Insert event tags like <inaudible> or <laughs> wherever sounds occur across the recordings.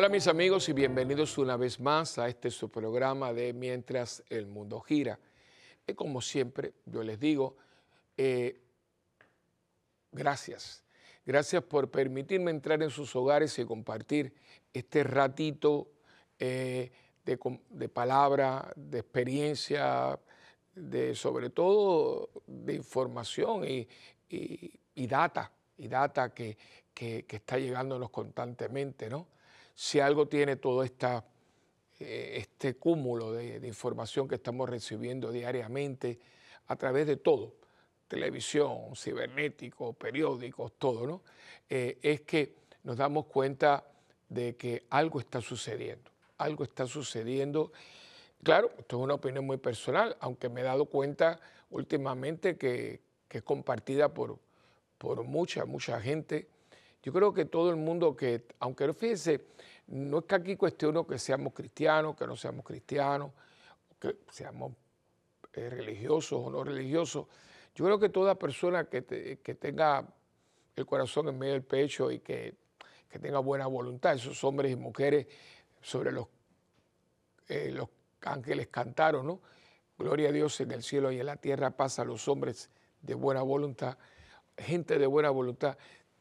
Hola mis amigos y bienvenidos una vez más a este su programa de Mientras el Mundo Gira. Y eh, como siempre, yo les digo, eh, gracias. Gracias por permitirme entrar en sus hogares y compartir este ratito eh, de, de, palabra, de experiencia, de sobre todo de información y, y, data, y data que, que, que está llegándonos constantemente, ¿no? si algo tiene todo eh, este cúmulo de, información que estamos recibiendo diariamente a través de todo, televisión, cibernético, periódicos, todo, ¿no? Eh, es que nos damos cuenta de que algo está sucediendo, algo está sucediendo. Claro, esto es una opinión muy personal, aunque me he dado cuenta últimamente que, que es compartida por, por mucha, mucha gente. Yo creo que todo el mundo que, aunque fíjense, no es que aquí cuestiono que seamos cristianos, que no seamos cristianos, que seamos eh, religiosos o no religiosos. Yo creo que toda persona que, tenga el corazón en medio del pecho y que, tenga buena voluntad, esos hombres y mujeres sobre los, eh, los ángeles cantaron, ¿no? Gloria a Dios en el cielo y en la tierra pasa a los hombres de buena voluntad, gente de buena voluntad,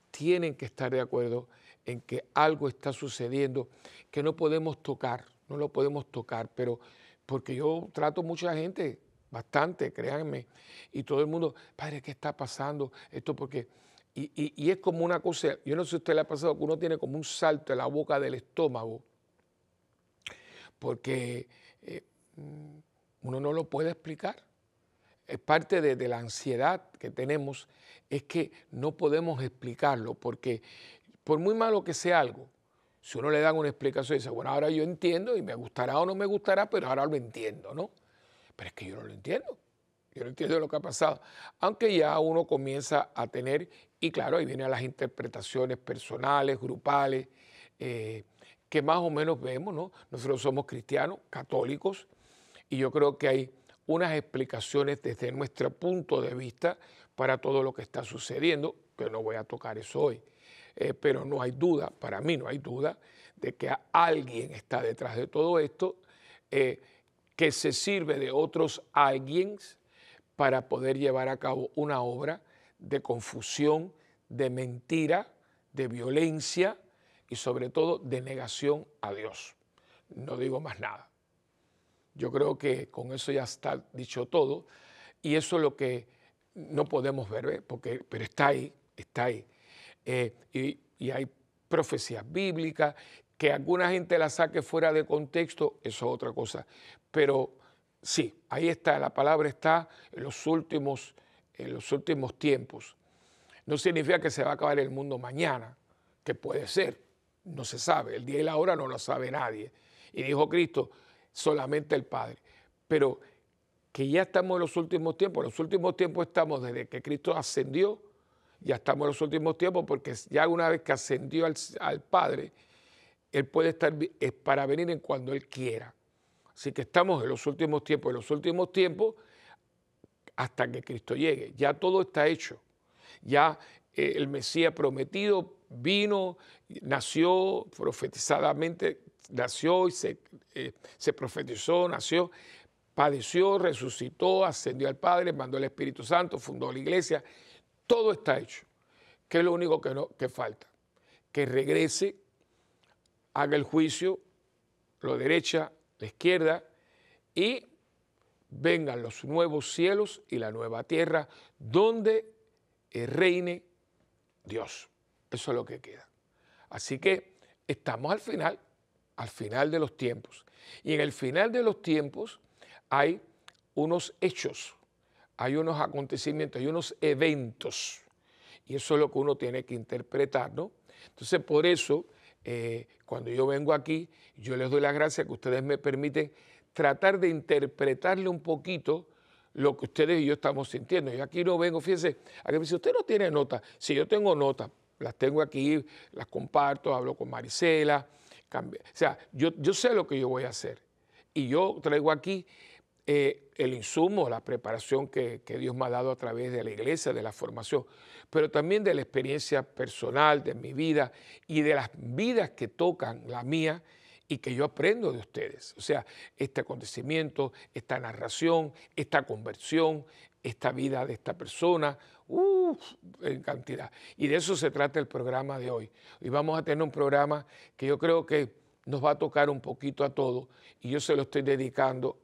tienen que estar de acuerdo en que algo está sucediendo que no podemos tocar, no lo podemos tocar, pero porque yo trato mucha gente, bastante, créanme, y todo el mundo, padre, ¿qué está pasando? Esto porque, y, es como una cosa, yo no sé si usted le ha pasado, que uno tiene como un salto en la boca del estómago, porque eh, mm, uno no lo puede explicar. Es parte de, de la ansiedad que tenemos, es que no podemos explicarlo, porque por muy malo que sea algo, si uno le dan una explicación y dice, bueno, ahora yo entiendo y me gustará o no me gustará, pero ahora lo entiendo, ¿no? Pero es que yo no lo entiendo. Yo no entiendo lo que ha pasado. Aunque ya uno comienza a tener, y claro, ahí vienen las interpretaciones personales, grupales, eh, que más o menos vemos, ¿no? Nosotros somos cristianos, católicos, y yo creo que hay unas explicaciones desde nuestro punto de vista para todo lo que está sucediendo, que no voy a tocar eso hoy. Eh, pero no hay duda, para mí no hay duda, de que alguien está detrás de todo esto, eh, que se sirve de otros alguien para poder llevar a cabo una obra de confusión, de mentira, de violencia y sobre todo de negación a Dios. No digo más nada. Yo creo que con eso ya está dicho todo y eso es lo que no podemos ver, ¿eh? pero está ahí, está ahí. Eh, y, hay profecías bíblicas, que alguna gente las saque fuera de contexto, eso es otra cosa. Pero sí, ahí está, la palabra está en los últimos, en los últimos tiempos. No significa que se va a acabar el mundo mañana, que puede ser, no se sabe, el día y la hora no lo sabe nadie. Y dijo Cristo, solamente el Padre. Pero que ya estamos en los últimos tiempos, en los últimos tiempos estamos desde que Cristo ascendió ya estamos en los últimos tiempos, porque ya una vez que ascendió al, Padre, Él puede estar es para venir en cuando Él quiera. Así que estamos en los últimos tiempos, en los últimos tiempos hasta que Cristo llegue. Ya todo está hecho. Ya eh, el Mesías prometido vino, nació profetizadamente, nació y se, eh, se profetizó, nació, padeció, resucitó, ascendió al Padre, mandó el Espíritu Santo, fundó la iglesia todo está hecho. que es lo único que, que falta? Que regrese, haga el juicio, lo derecha, la izquierda, y vengan los nuevos cielos y la nueva tierra, donde eh, reine Dios. Eso es lo que queda. Así que estamos al final, al final de los tiempos. Y en el final de los tiempos hay unos hechos hay unos acontecimientos, hay unos eventos. Y eso es lo que uno tiene que interpretar, ¿no? Entonces, por eso, eh, cuando yo vengo aquí, yo les doy las gracias que ustedes me permiten tratar de interpretarle un poquito lo que ustedes y yo estamos sintiendo. Yo aquí no vengo, fíjense, a que me usted no tiene nota. Si yo tengo nota, las tengo aquí, las comparto, hablo con Marisela. O sea, yo, yo sé lo que yo voy a hacer. Y yo traigo aquí eh, el insumo, la preparación que, Dios me ha dado a través de la iglesia, de la formación, pero también de la experiencia personal, de mi vida y de las vidas que tocan la mía y que yo aprendo de ustedes. O sea, este acontecimiento, esta narración, esta conversión, esta vida de esta persona, uh, en cantidad. Y de eso se trata el programa de hoy. Hoy vamos a tener un programa que yo creo que nos va a tocar un poquito a todos y yo se lo estoy dedicando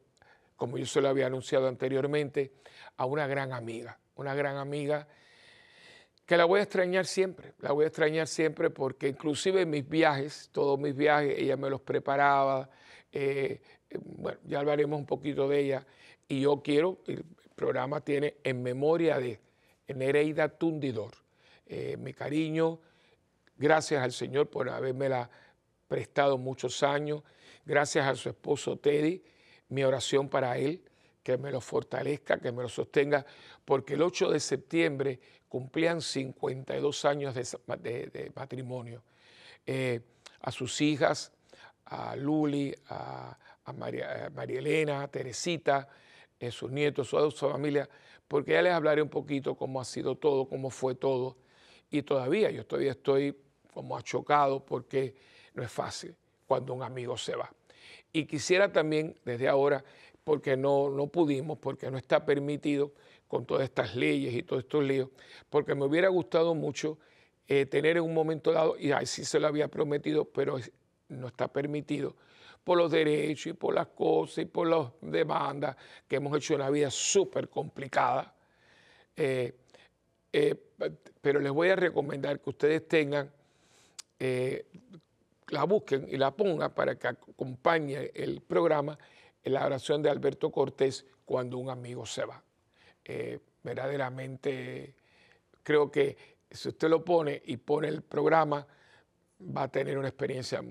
como yo se lo había anunciado anteriormente, a una gran amiga, una gran amiga que la voy a extrañar siempre, la voy a extrañar siempre porque inclusive en mis viajes, todos mis viajes, ella me los preparaba, eh, bueno, ya hablaremos un poquito de ella, y yo quiero, el programa tiene en memoria de Nereida Tundidor, eh, mi cariño, gracias al Señor por habérmela prestado muchos años, gracias a su esposo Teddy, mi oración para él, que me lo fortalezca, que me lo sostenga, porque el 8 de septiembre cumplían 52 años de, de matrimonio. Eh, a sus hijas, a Luli, a, María, Elena, a Teresita, eh, sus nietos, su, su familia, porque ya les hablaré un poquito cómo ha sido todo, cómo fue todo. Y todavía, yo todavía estoy como achocado porque no es fácil cuando un amigo se va. Y quisiera también, desde ahora, porque no, no pudimos, porque no está permitido con todas estas leyes y todos estos líos, porque me hubiera gustado mucho eh, tener en un momento dado, y ahí sí se lo había prometido, pero no está permitido, por los derechos y por las cosas y por las demandas que hemos hecho una vida súper complicada. Eh, eh, pero les voy a recomendar que ustedes tengan la busquen y la pongan para que acompañe el programa en la oración de Alberto Cortés cuando un amigo se va. Eh, verdaderamente creo que si usted lo pone y pone el programa, va a tener una experiencia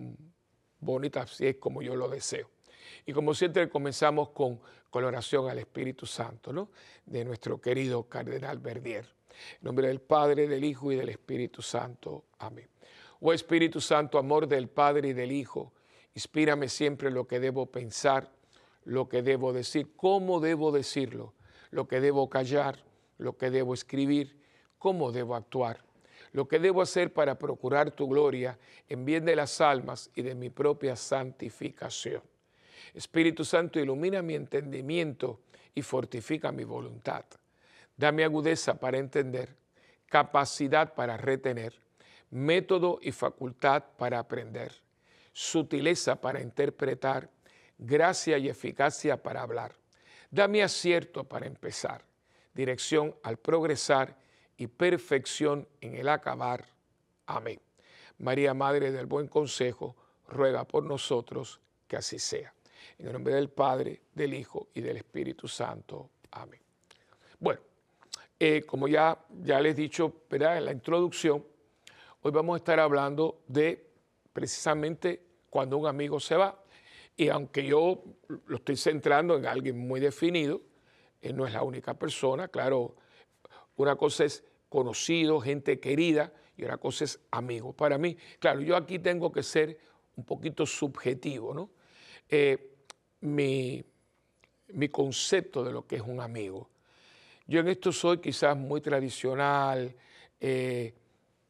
bonita, si es como yo lo deseo. Y como siempre comenzamos con, la oración al Espíritu Santo, ¿no? De nuestro querido Cardenal Verdier. En nombre del Padre, del Hijo y del Espíritu Santo. Amén. Oh Espíritu Santo, amor del Padre y del Hijo, inspírame siempre lo que debo pensar, lo que debo decir, cómo debo decirlo, lo que debo callar, lo que debo escribir, cómo debo actuar, lo que debo hacer para procurar tu gloria en bien de las almas y de mi propia santificación. Espíritu Santo, ilumina mi entendimiento y fortifica mi voluntad. Dame agudeza para entender, capacidad para retener método y facultad para aprender, sutileza para interpretar, gracia y eficacia para hablar. Dame acierto para empezar, dirección al progresar y perfección en el acabar. Amén. María, Madre del Buen Consejo, ruega por nosotros que así sea. En el nombre del Padre, del Hijo y del Espíritu Santo. Amén. Bueno, eh, como ya, ya les he dicho en la introducción, Hoy vamos a estar hablando de precisamente cuando un amigo se va. Y aunque yo lo estoy centrando en alguien muy definido, él no es la única persona, claro, una cosa es conocido, gente querida, y otra cosa es amigo. Para mí, claro, yo aquí tengo que ser un poquito subjetivo, ¿no? Eh, mi, concepto de lo que es un amigo. Yo en esto soy quizás muy tradicional, eh,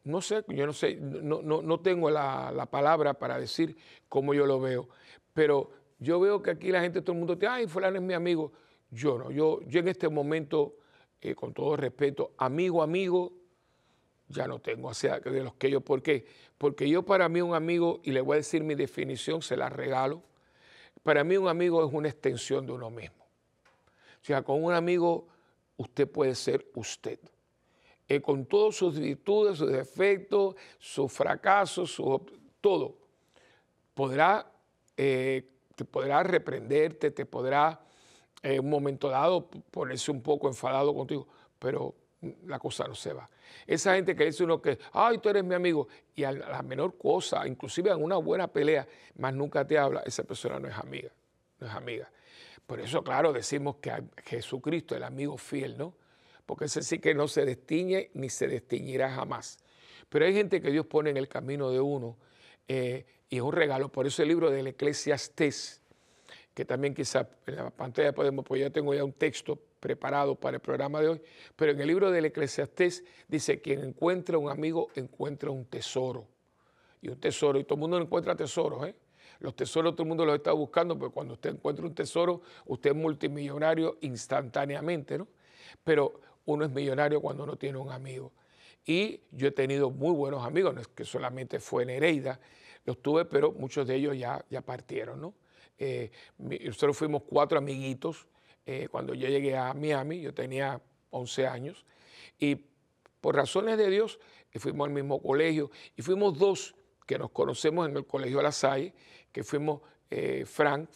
no sé, yo no sé, no, tengo la, palabra para decir cómo yo lo veo, pero yo veo que aquí la gente, todo el mundo dice, ay, fulano es mi amigo. Yo no, yo, yo en este momento, eh, con todo respeto, amigo, amigo, ya no tengo, o sea, de los que yo, ¿por qué? Porque yo para mí un amigo, y le voy a decir mi definición, se la regalo, para mí un amigo es una extensión de uno mismo. O sea, con un amigo usted puede ser usted. Eh, con todas sus virtudes, sus defectos, sus fracasos, todo. Podrá, eh, te podrá reprenderte, te podrá en eh, un momento dado ponerse un poco enfadado contigo, pero la cosa no se va. Esa gente que dice uno que, ay, tú eres mi amigo, y a la menor cosa, inclusive en una buena pelea, más nunca te habla, esa persona no es amiga, no es amiga. Por eso, claro, decimos que Jesucristo es el amigo fiel, ¿no? porque ese sí que no se destiñe ni se destiñirá jamás. Pero hay gente que Dios pone en el camino de uno eh, y es un regalo. Por eso el libro del Eclesiastés, que también quizá en la pantalla podemos, pues ya tengo ya un texto preparado para el programa de hoy, pero en el libro del Eclesiastés dice, quien encuentra un amigo encuentra un tesoro. Y un tesoro, y todo el mundo encuentra tesoros, ¿eh? Los tesoros todo el mundo los está buscando, pero cuando usted encuentra un tesoro, usted es multimillonario instantáneamente, ¿no? Pero uno es millonario cuando uno tiene un amigo. Y yo he tenido muy buenos amigos, no es que solamente fue en Hereida, los tuve, pero muchos de ellos ya, ya partieron, eh, nosotros fuimos cuatro amiguitos. Eh, cuando yo llegué a Miami, yo tenía 11 años, y por razones de Dios eh, fuimos al mismo colegio, y fuimos dos que nos conocemos en el colegio La Salle, que fuimos Frank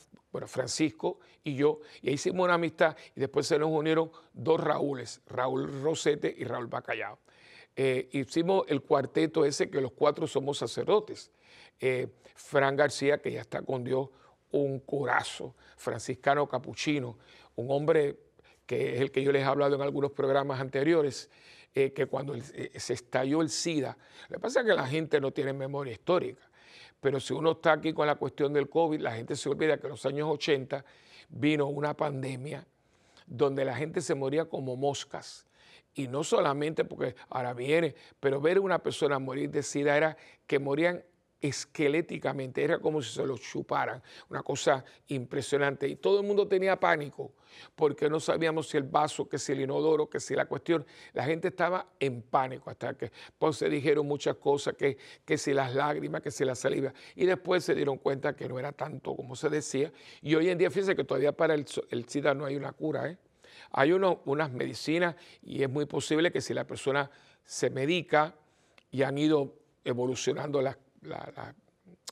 Francisco y yo, y ahí hicimos una amistad y después se nos unieron dos Raúles, Raúl Rosete y Raúl Bacallao. Eh, hicimos el cuarteto ese que los cuatro somos sacerdotes. Eh, Fran García, que ya está con Dios, un corazo, franciscano capuchino, un hombre que es el que yo les he hablado en algunos programas anteriores, eh, que cuando se estalló el SIDA, le pasa que la gente no tiene memoria histórica. Pero si uno está aquí con la cuestión del COVID, la gente se olvida que en los años 80 vino una pandemia donde la gente se moría como moscas. Y no solamente porque ahora viene, pero ver una persona morir de SIDA era que morían esqueléticamente, era como si se lo chuparan, una cosa impresionante. Y todo el mundo tenía pánico, porque no sabíamos si el vaso, que si el inodoro, que si la cuestión. La gente estaba en pánico, hasta que pues, se dijeron muchas cosas, que, que si las lágrimas, que si la saliva. Y después se dieron cuenta que no era tanto como se decía. Y hoy en día, fíjense que todavía para el, SIDA no hay una cura, ¿eh? Hay unas medicinas y es muy posible que si la persona se medica y han ido evolucionando las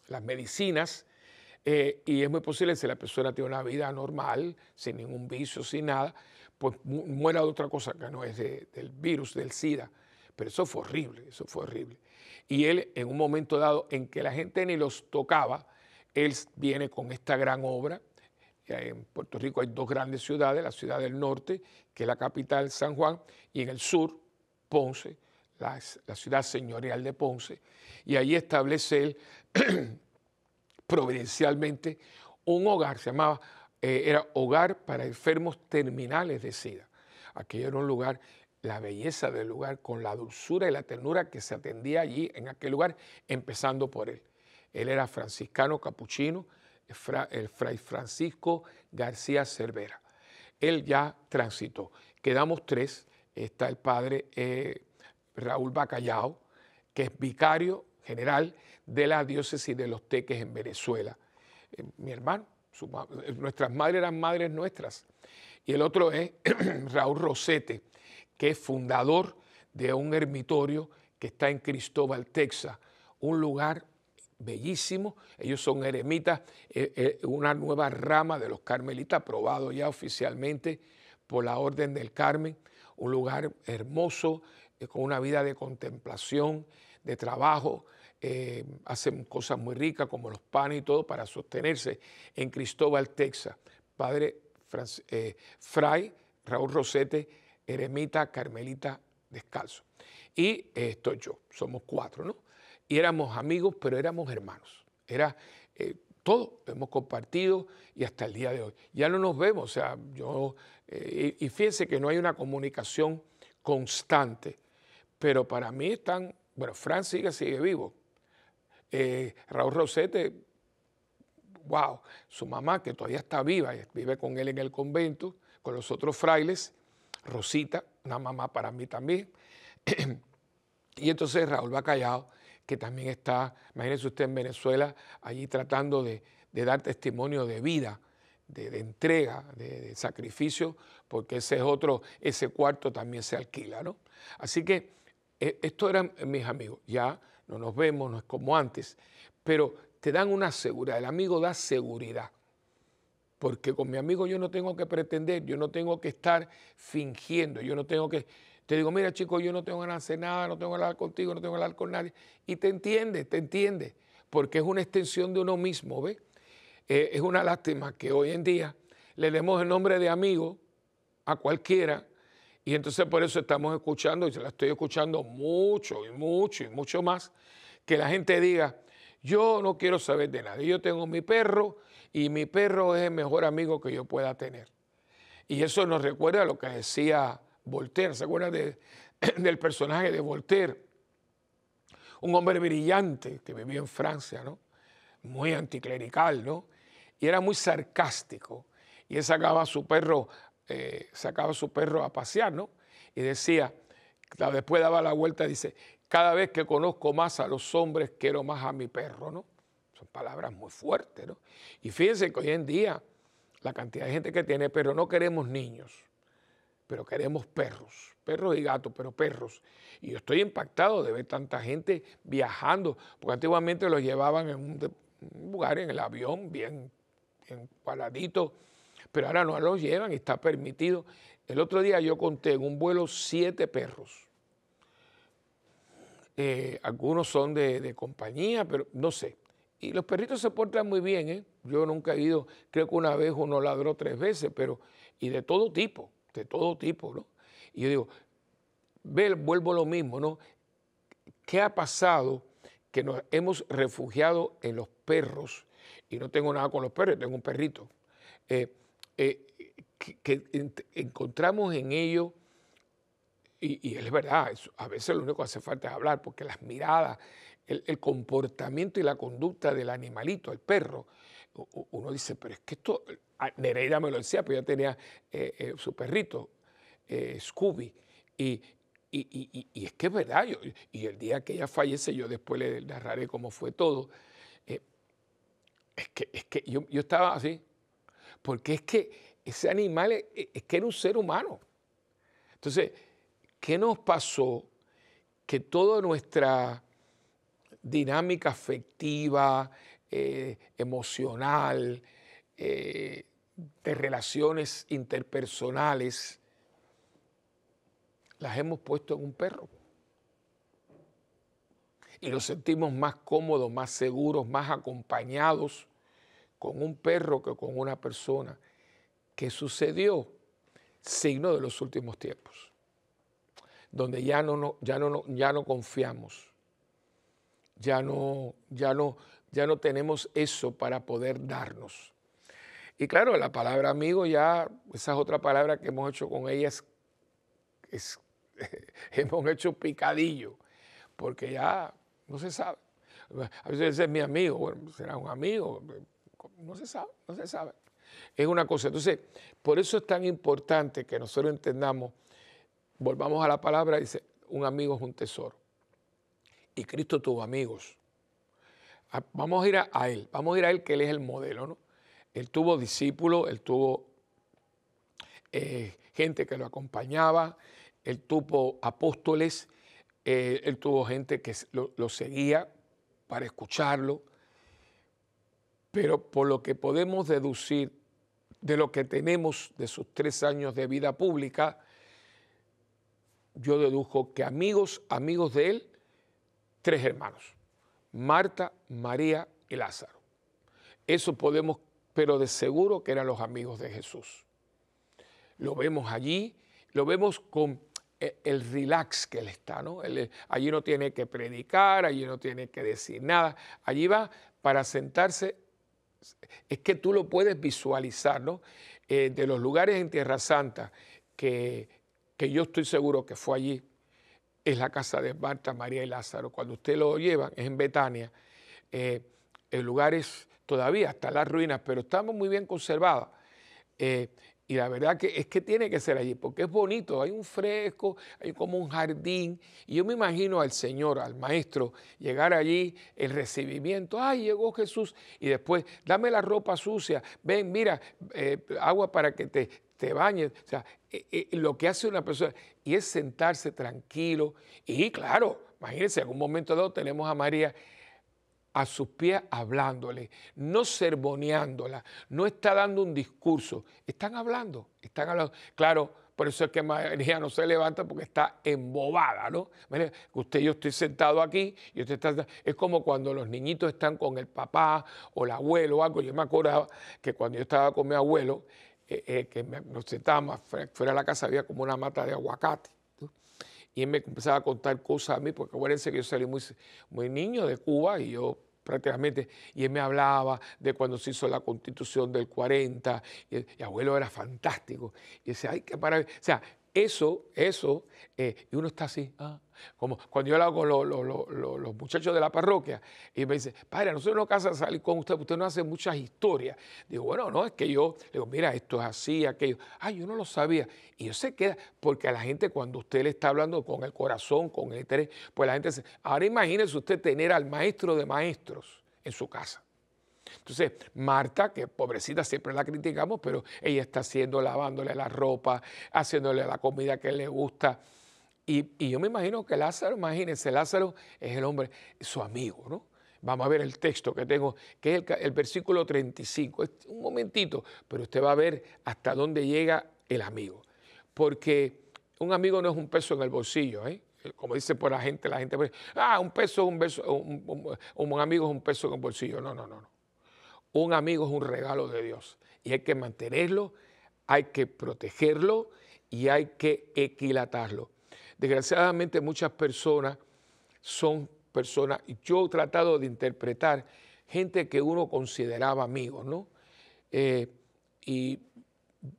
las medicinas eh, y es muy posible si la persona tiene una vida normal, sin ningún vicio, sin nada, pues muera de otra cosa que no es del virus, del SIDA. Pero eso fue horrible, eso fue horrible. Y él, en un momento dado en que la gente ni los tocaba, él viene con esta gran obra. En Puerto Rico hay dos grandes ciudades, la ciudad del norte, que es la capital, San Juan, y en el sur, Ponce, la, ciudad señorial de Ponce, y ahí establece él <clears throat> providencialmente un hogar, se llamaba, eh, era Hogar para Enfermos Terminales de SIDA. Aquello era un lugar, la belleza del lugar, con la dulzura y la ternura que se atendía allí, en aquel lugar, empezando por él. Él era franciscano capuchino, eh, el fray Francisco García Cervera. Él ya transitó. Quedamos tres, está el padre eh, Raúl Bacallao, que es vicario general de la diócesis de los Teques en Venezuela. Eh, mi hermano, eh, nuestras madres eran madres nuestras. Y el otro es <clears throat> Raúl Rosete, que es fundador de un ermitorio que está en Cristóbal, Texas, un lugar bellísimo. Ellos son eremitas, eh, una nueva rama de los carmelitas, aprobado ya oficialmente por la Orden del Carmen, un lugar hermoso, con una vida de contemplación, de trabajo, eh, hacen cosas muy ricas como los panes y todo para sostenerse en Cristóbal, Texas. Padre eh, Fray Raúl Rosete, eremita, carmelita, descalzo. Y eh, esto yo, somos cuatro, ¿no? Y éramos amigos, pero éramos hermanos. Era todo, hemos compartido y hasta el día de hoy. Ya no nos vemos, o sea, yo, y, y fíjense que no hay una comunicación constante pero para mí están, bueno, Fran sigue, sigue vivo. Eh, Raúl Rosete, wow, su mamá que todavía está viva, vive con él en el convento, con los otros frailes, Rosita, una mamá para mí también. <clears throat> y entonces Raúl Bacallao, que también está, imagínense usted en Venezuela, allí tratando de, dar testimonio de vida, de, entrega, de, de, sacrificio, porque ese es otro, ese cuarto también se alquila, ¿no? Así que e, esto eran mis amigos, ya no nos vemos, no es como antes, pero te dan una seguridad, el amigo da seguridad, porque con mi amigo yo no tengo que pretender, yo no tengo que estar fingiendo, yo no tengo que, te digo, mira chico, yo no tengo ganas de hacer nada, no tengo que hablar contigo, no tengo que hablar con nadie, y te entiende, te entiende, porque es una extensión de uno mismo, ¿ves? Eh, es una lástima que hoy en día le demos el nombre de amigo a cualquiera, y entonces por eso estamos escuchando, y se la estoy escuchando mucho y mucho y mucho más, que la gente diga, yo no quiero saber de nadie, yo tengo mi perro y mi perro es el mejor amigo que yo pueda tener. Y eso nos recuerda a lo que decía Voltaire, ¿se acuerdan <clears throat> del personaje de Voltaire? Un hombre brillante que vivió en Francia, ¿no? Muy anticlerical, ¿no? Y era muy sarcástico. Y él sacaba a su perro eh, sacaba su perro a pasear, ¿no? Y decía, después daba la vuelta dice, cada vez que conozco más a los hombres, quiero más a mi perro, ¿no? Son palabras muy fuertes, ¿no? Y fíjense que hoy en día la cantidad de gente que tiene pero no queremos niños, pero queremos perros, perros y gatos, pero perros. Y yo estoy impactado de ver tanta gente viajando, porque antiguamente los llevaban en un, lugar, en el avión, bien, bien paradito pero ahora no los llevan y está permitido. El otro día yo conté en un vuelo siete perros. Eh, algunos son de, compañía, pero no sé. Y los perritos se portan muy bien, ¿eh? Yo nunca he ido, creo que una vez uno ladró tres veces, pero, y de todo tipo, de todo tipo, ¿no? Y yo digo, ve, vuelvo lo mismo, ¿no? ¿Qué ha pasado que nos hemos refugiado en los perros? Y no tengo nada con los perros, tengo un perrito. Eh, eh, que, encontramos en ello y, es verdad, a veces lo único que hace falta es hablar, porque las miradas, el, comportamiento y la conducta del animalito, el perro, uno dice, pero es que esto, Nereida me lo decía, pero pues ya tenía eh, eh, su perrito, Scooby, y, es que es verdad, yo, y el día que ella fallece, yo después le narraré cómo fue todo, es que, es que yo, estaba así, porque es que ese animal es, que era un ser humano. Entonces, ¿qué nos pasó? Que toda nuestra dinámica afectiva, eh, emocional, eh, de relaciones interpersonales, las hemos puesto en un perro. Y nos sentimos más cómodos, más seguros, más acompañados con un perro que con una persona, que sucedió signo de los últimos tiempos, donde ya no, no, ya no, confiamos, ya no, ya, no, ya no tenemos eso para poder darnos. Y claro, la palabra amigo ya, esa es otra palabra que hemos hecho con ella, <laughs> hemos hecho picadillo, porque ya no se sabe. A veces es mi amigo, será un amigo, no se sabe, no se sabe. Es una cosa. Entonces, por eso es tan importante que nosotros entendamos, volvamos a la palabra, dice, un amigo es un tesoro. Y Cristo tuvo amigos. Ah, vamos a ir a, Él, vamos a ir a Él que Él es el modelo, ¿no? Él tuvo discípulos, él tuvo eh, gente que lo acompañaba, él tuvo apóstoles, eh, él tuvo gente que lo seguía para escucharlo, pero por lo que podemos deducir de lo que tenemos de sus tres años de vida pública, yo dedujo que amigos, amigos de él, tres hermanos, Marta, María y Lázaro. Eso podemos, pero de seguro que eran los amigos de Jesús. Lo vemos allí, lo vemos con eh, el relax que él está, ¿no? Eh, allí no tiene que predicar, allí no tiene que decir nada, allí va para sentarse es que tú lo puedes visualizar, ¿no? Eh, de los lugares en Tierra Santa que, yo estoy seguro que fue allí, es la casa de Marta, María y Lázaro. Cuando usted lo lleva es en Betania. Eh, el lugar es todavía, hasta las ruinas, pero estamos muy bien conservadas. Eh, y la verdad que es que tiene que ser allí, porque es bonito, hay un fresco, hay como un jardín. Y yo me imagino al Señor, al Maestro, llegar allí, el recibimiento, ay, llegó Jesús, y después, dame la ropa sucia, ven, mira, eh, agua para que te, te bañes. O sea, eh, eh, lo que hace una persona, y es sentarse tranquilo. Y claro, imagínense, en algún momento dado tenemos a María a sus pies hablándole, no sermoneándola, no está dando un discurso, están hablando, están hablando. Claro, por eso es que María no se levanta porque está embobada, ¿no? Usted, yo estoy sentado aquí y usted está. Es como cuando los niñitos están con el papá o el abuelo o algo. Yo me acordaba que cuando yo estaba con mi abuelo, eh, eh, que nos sentábamos fuera de la casa, había como una mata de aguacate y él me empezaba a contar cosas a mí, porque acuérdense que yo salí muy, muy niño de Cuba y yo prácticamente, y él me hablaba de cuando se hizo la constitución del 40, y, el, abuelo era fantástico, y decía, ay, qué maravilla, o sea, eso, eso, eh, y uno está así, ah, como cuando yo hablo con los, muchachos de la parroquia, y me dice, padre, nosotros no casa salir con usted, usted no hace muchas historias. Digo, bueno, no, es que yo, le digo, mira, esto es así, aquello. Ah, yo no lo sabía. Y yo se queda, porque a la gente cuando usted le está hablando con el corazón, con el interés, pues la gente dice, Ahora imagínese usted tener al maestro de maestros en su casa. Entonces, Marta, que pobrecita siempre la criticamos, pero ella está haciendo, lavándole la ropa, haciéndole la comida que le gusta. Y, yo me imagino que Lázaro, imagínense, Lázaro es el hombre, su amigo, ¿no? Vamos a ver el texto que tengo, que es el, versículo 35. Un momentito, pero usted va a ver hasta dónde llega el amigo. Porque un amigo no es un peso en el bolsillo, ¿eh? como dice por la gente, la gente, ah, un peso, un, un, un, amigo es un peso en el bolsillo. No, no, no, no. Un amigo es un regalo de Dios y hay que mantenerlo, hay que protegerlo y hay que equilatarlo. Desgraciadamente muchas personas son personas, yo he tratado de interpretar gente que uno consideraba amigo, ¿no? Eh, y,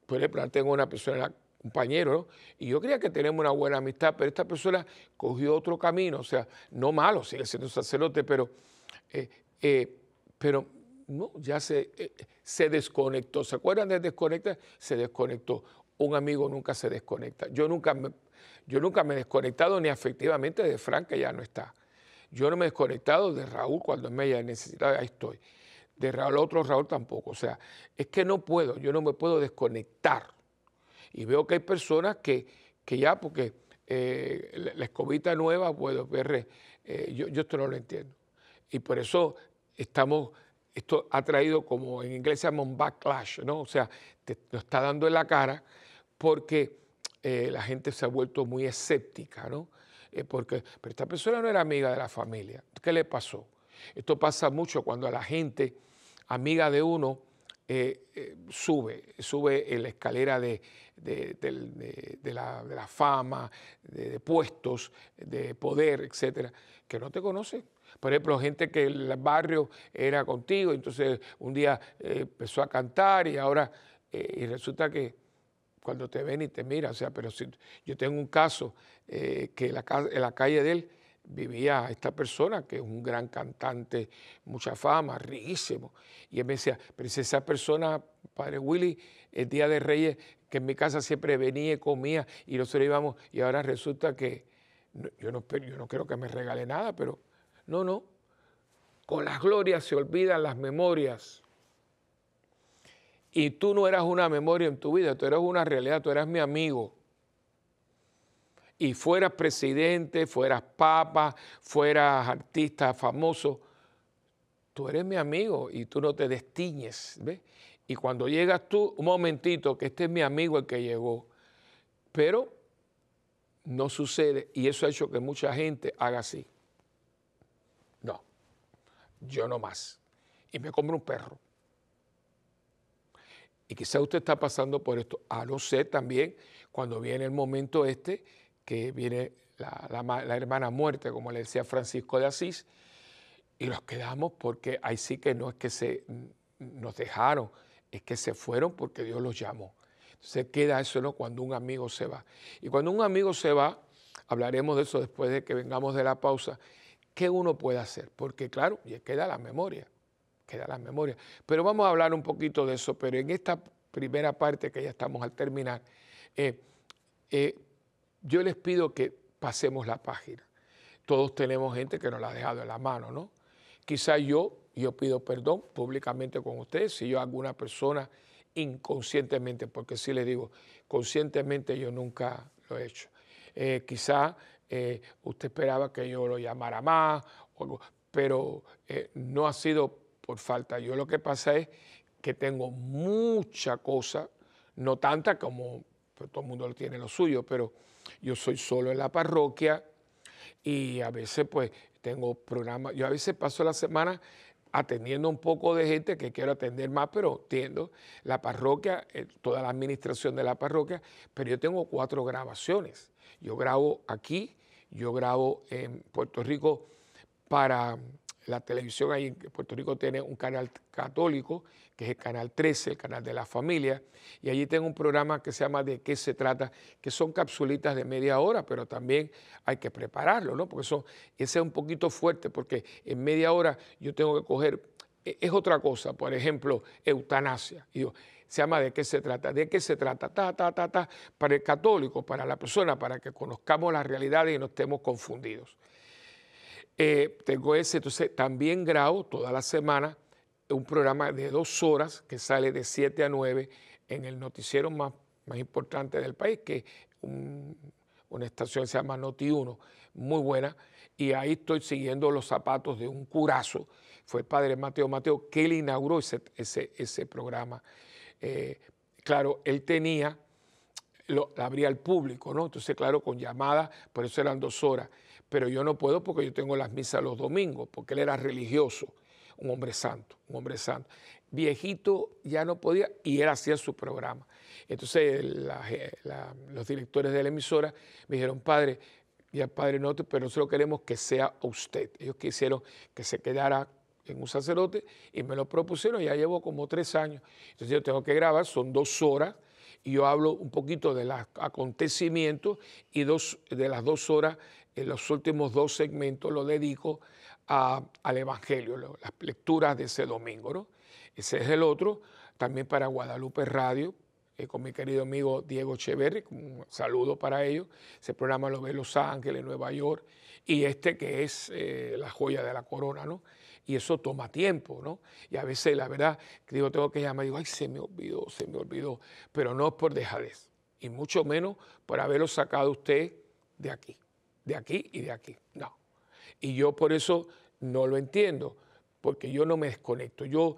por ejemplo, tengo una persona, compañero, ¿no? Y yo creía que tenemos una buena amistad, pero esta persona cogió otro camino, o sea, no malo, sigue siendo sacerdote, pero, eh, eh, pero no, ya se, eh, se desconectó. ¿Se acuerdan de desconectar? Se desconectó. Un amigo nunca se desconecta. Yo nunca me, yo nunca me he desconectado ni afectivamente de Frank, que ya no está. Yo no me he desconectado de Raúl cuando me haya necesitado, ahí estoy. De Raúl, otro Raúl tampoco. O sea, es que no puedo, yo no me puedo desconectar. Y veo que hay personas que, que ya, porque eh, la, escobita nueva, puedo eh, yo, yo esto no lo entiendo. Y por eso estamos esto ha traído, como en inglés se llama un backlash, ¿no? O sea, te, está dando en la cara porque eh, la gente se ha vuelto muy escéptica, ¿no? Eh, porque, pero esta persona no era amiga de la familia. ¿Qué le pasó? Esto pasa mucho cuando a la gente amiga de uno eh, sube, sube en la escalera de, la, fama, de, de puestos, de poder, etcétera, que no te conoce por ejemplo, gente que el barrio era contigo, entonces un día eh, empezó a cantar y ahora, eh, y resulta que cuando te ven y te mira, o sea, pero si, yo tengo un caso eh, que en la calle de él vivía esta persona que es un gran cantante, mucha fama, riquísimo. Y él me decía, pero si esa persona, padre Willy, el día de Reyes, que en mi casa siempre venía y comía y nosotros íbamos, y ahora resulta que yo no, yo no creo que me regale nada, pero no, no. Con las glorias se olvidan las memorias. Y tú no eras una memoria en tu vida, tú eras una realidad, tú eras mi amigo. Y fueras presidente, fueras papa, fueras artista famoso, tú eres mi amigo y tú no te destiñes. Y cuando llegas tú, un momentito, que este es mi amigo el que llegó. Pero no sucede y eso ha hecho que mucha gente haga así yo no más. Y me compro un perro. Y quizás usted está pasando por esto. A ah, lo sé también, cuando viene el momento este, que viene la, hermana muerte, como le decía Francisco de Asís, y los quedamos porque ahí sí que no es que se nos dejaron, es que se fueron porque Dios los llamó. Se queda eso cuando un amigo se va. Y cuando un amigo se va, hablaremos de eso después de que vengamos de la pausa, qué uno puede hacer, porque claro, queda la memoria, queda la memoria. Pero vamos a hablar un poquito de eso, pero en esta primera parte que ya estamos al terminar, eh, eh, yo les pido que pasemos la página. Todos tenemos gente que nos la ha dejado en la mano, ¿no? Quizá yo, yo pido perdón públicamente con ustedes si yo alguna persona inconscientemente, porque sí les digo, conscientemente yo nunca lo he hecho. Eh, quizá eh, usted esperaba que yo lo llamara más, pero eh, no ha sido por falta. Yo lo que pasa es que tengo mucha cosa, no tanta como pues, todo el mundo tiene lo suyo, pero yo soy solo en la parroquia y a veces pues tengo programas, yo a veces paso la semana atendiendo un poco de gente que quiero atender más, pero entiendo la parroquia, eh, toda la administración de la parroquia, pero yo tengo cuatro grabaciones. Yo grabo aquí, yo grabo en Puerto Rico para la televisión ahí en Puerto Rico tiene un canal católico, que es el canal 13, el canal de la familia, y allí tengo un programa que se llama De qué se trata, que son capsulitas de media hora, pero también hay que prepararlo, ¿no? Porque eso ese es un poquito fuerte, porque en media hora yo tengo que coger, e, es otra cosa, por ejemplo, eutanasia. Y se llama ¿De qué se trata? ¿De qué se trata? Ta, ta, ta, ta, para el católico, para la persona, para que conozcamos la realidad y no estemos confundidos. Eh, tengo ese, entonces también grabo toda la semana un programa de dos horas que sale de 7 a 9 en el noticiero más, más importante del país, que es una estación que se llama Noti1, muy buena, y ahí estoy siguiendo los zapatos de un curazo, fue el padre Mateo Mateo, que él inauguró ese, ese, ese programa. Eh, claro, él tenía, lo, abría al público, ¿no? Entonces, claro, con llamadas, por eso eran dos horas. Pero yo no puedo porque yo tengo las misas los domingos, porque él era religioso, un hombre santo, un hombre santo. Viejito ya no podía y él hacía su programa. Entonces los directores de la emisora me dijeron, padre, ya padre, no, pero nosotros queremos que sea usted. Ellos quisieron que se quedara en un sacerdote y me lo propusieron, ya llevo como tres años. Entonces yo tengo que grabar, son dos horas, y yo hablo un poquito de los acontecimientos y dos, de las dos horas, en eh, los últimos dos segmentos lo dedico al Evangelio, las lecturas de ese domingo. ¿no? Ese es el otro, también para Guadalupe Radio, eh, con mi querido amigo Diego Echeverri, un saludo para ellos. Ese programa lo ve Los Ángeles, Nueva York, y este que es eh, la joya de la corona, ¿no? y eso toma tiempo, ¿no? Y a veces, la verdad, que digo, tengo que llamar y digo, ay, se me olvidó, se me olvidó, pero no es por dejadez, y mucho menos por haberlo sacado usted de aquí, de aquí y de aquí, no. Y yo por eso no lo entiendo, porque yo no me desconecto, yo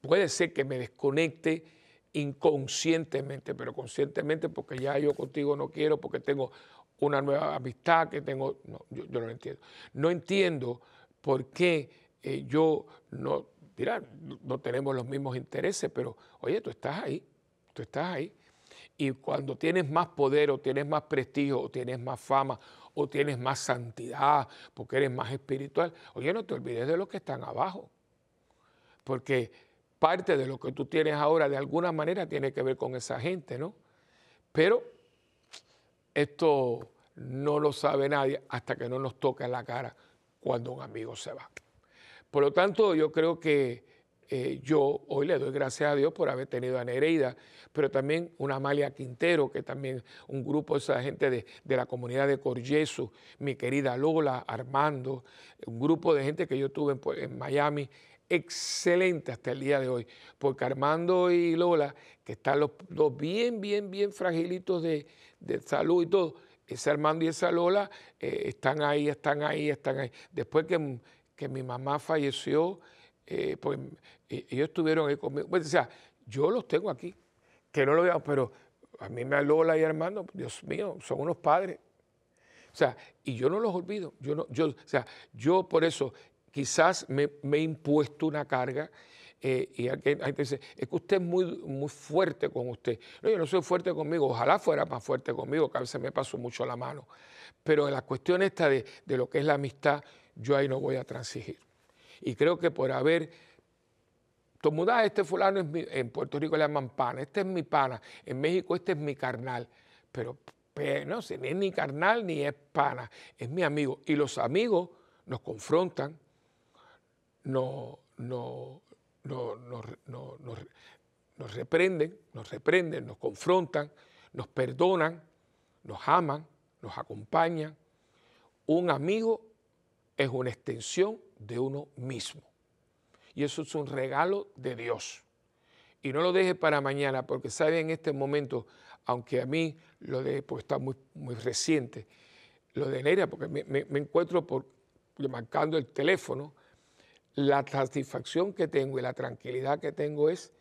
puede ser que me desconecte inconscientemente, pero conscientemente porque ya yo contigo no quiero, porque tengo una nueva amistad que tengo, no, yo no lo entiendo. No entiendo por qué eh, yo no, mira, no tenemos los mismos intereses, pero oye, tú estás ahí, tú estás ahí. Y cuando tienes más poder o tienes más prestigio o tienes más fama o tienes más santidad porque eres más espiritual, oye, no te olvides de los que están abajo. Porque parte de lo que tú tienes ahora de alguna manera tiene que ver con esa gente, ¿no? Pero esto no lo sabe nadie hasta que no nos toca en la cara cuando un amigo se va. Por lo tanto, yo creo que eh, yo hoy le doy gracias a Dios por haber tenido a Nereida, pero también una Amalia Quintero, que también un grupo, esa gente de, la comunidad de Coryesu, mi querida Lola, Armando, un grupo de gente que yo tuve en, Miami, excelente hasta el día de hoy, porque Armando y Lola, que están los dos bien, bien, bien fragilitos de, salud y todo, ese Armando y esa Lola eh, están ahí, están ahí, están ahí. Después que mm, que mi mamá falleció, eh, pues ellos estuvieron ahí conmigo. o sea, yo los tengo aquí, que no lo veo, pero a mí me Lola y hermano, Dios mío, son unos padres. O sea, y yo no los olvido. Yo no, yo, o sea, yo por eso quizás me, he impuesto una carga. Eh, y alguien, dice, es que usted es muy, muy fuerte con usted. No, yo no soy fuerte conmigo, ojalá fuera más fuerte conmigo, que a veces me pasó mucho la mano. Pero en la cuestión esta de, de lo que es la amistad, yo ahí no voy a transigir. Y creo que por haber tomado, este fulano en Puerto Rico le llaman pana, este es mi pana, en México este es mi carnal, pero no sé, ni es ni carnal ni es pana, es mi amigo. Y los amigos nos confrontan, no, no, nos reprenden, nos reprenden, nos confrontan, nos perdonan, nos aman, nos acompañan. Un amigo es una extensión de uno mismo. Y eso es un regalo de Dios. Y no lo deje para mañana, porque sabe en este momento, aunque a mí lo de, pues está muy, muy reciente, lo de enero, porque me, encuentro por, marcando el teléfono, la satisfacción que tengo y la tranquilidad que tengo es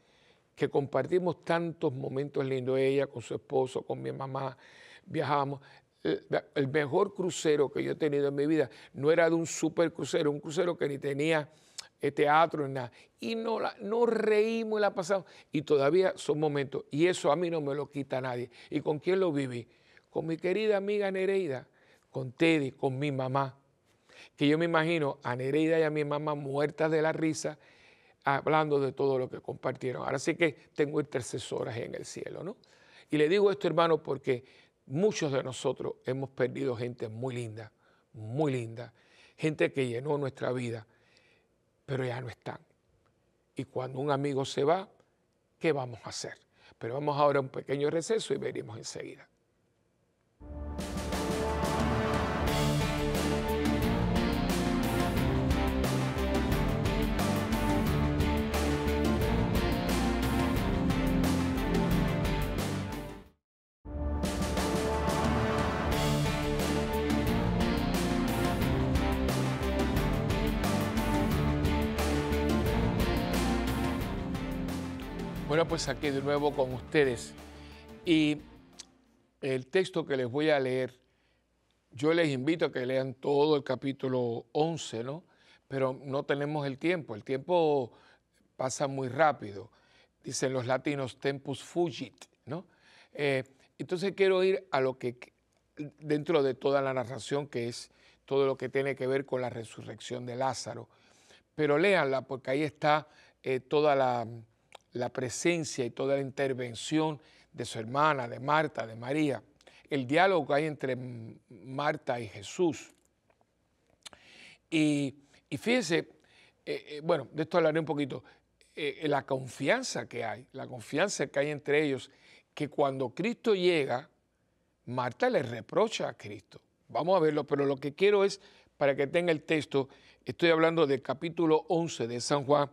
que compartimos tantos momentos lindos, ella con su esposo, con mi mamá, viajamos. Eh, el mejor crucero que yo he tenido en mi vida no era de un super crucero, un crucero que ni tenía eh, teatro ni nada. Y no, reímos y la pasamos. Y todavía son momentos. Y eso a mí no me lo quita nadie. ¿Y con quién lo viví? Con mi querida amiga Nereida, con Teddy, con mi mamá. Que yo me imagino a Nereida y a mi mamá muertas de la risa hablando de todo lo que compartieron. Ahora sí que tengo intercesoras en el cielo, ¿no? Y le digo esto, hermano, porque Muchos de nosotros hemos perdido gente muy linda, muy linda, gente que llenó nuestra vida, pero ya no están. Y cuando un amigo se va, ¿qué vamos a hacer? Pero vamos ahora a un pequeño receso y veremos enseguida. pues aquí de nuevo con ustedes. Y el texto que les voy a leer, yo les invito a que lean todo el capítulo 11, ¿no? Pero no tenemos el tiempo, el tiempo pasa muy rápido. Dicen los latinos tempus fugit, ¿no? Eh, entonces quiero ir a lo que, dentro de toda la narración, que es todo lo que tiene que ver con la resurrección de Lázaro. Pero léanla porque ahí está eh, toda la la presencia y toda la intervención de su hermana, de Marta, de María, el diálogo que hay entre Marta y Jesús. Y, y fíjense, eh, eh, bueno, de esto hablaré un poquito, eh, la confianza que hay, la confianza que hay entre ellos, que cuando Cristo llega, Marta le reprocha a Cristo. Vamos a verlo, pero lo que quiero es, para que tenga el texto, estoy hablando del capítulo 11 de San Juan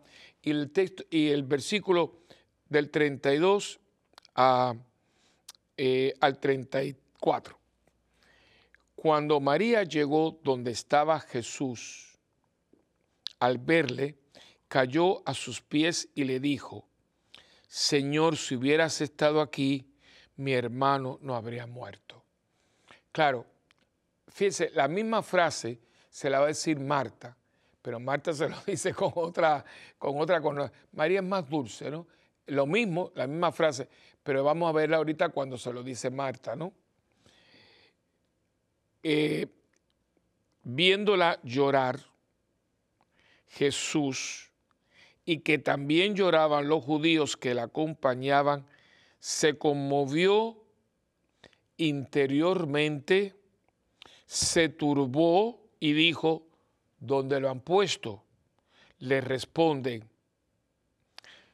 y el, texto, y el versículo del 32 eh, al 34. Cuando María llegó donde estaba Jesús, al verle, cayó a sus pies y le dijo, Señor, si hubieras estado aquí, mi hermano no habría muerto. Claro, fíjense, la misma frase se la va a decir Marta pero Marta se lo <laughs> dice con otra, con otra, con María es más dulce, ¿no? Lo mismo, la misma frase, pero vamos a verla ahorita cuando se lo dice Marta, ¿no? Eh, viéndola llorar, Jesús, y que también lloraban los judíos que la acompañaban, se conmovió interiormente, se turbó y dijo, donde lo han puesto, le responden,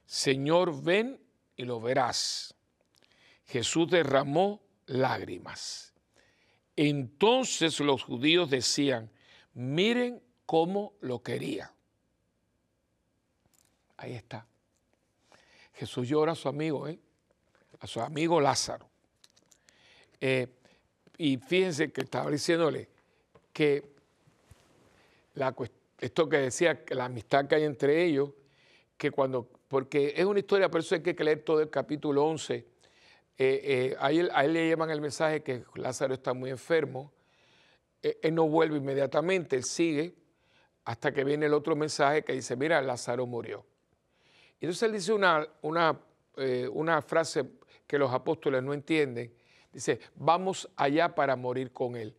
Señor, ven y lo verás. Jesús derramó lágrimas. Entonces los judíos decían, miren cómo lo quería. Ahí está. Jesús llora a su amigo, ¿eh? a su amigo Lázaro. Eh, y fíjense que estaba diciéndole que esto que decía, la amistad que hay entre ellos, que cuando, porque es una historia, por eso hay que leer todo el capítulo 11. Eh, eh, a, él, le llaman el mensaje que Lázaro está muy enfermo. Eh, él no vuelve inmediatamente, él sigue hasta que viene el otro mensaje que dice, mira, Lázaro murió. Y entonces él dice una, una, una frase que los apóstoles no entienden. Dice, vamos allá para morir con él.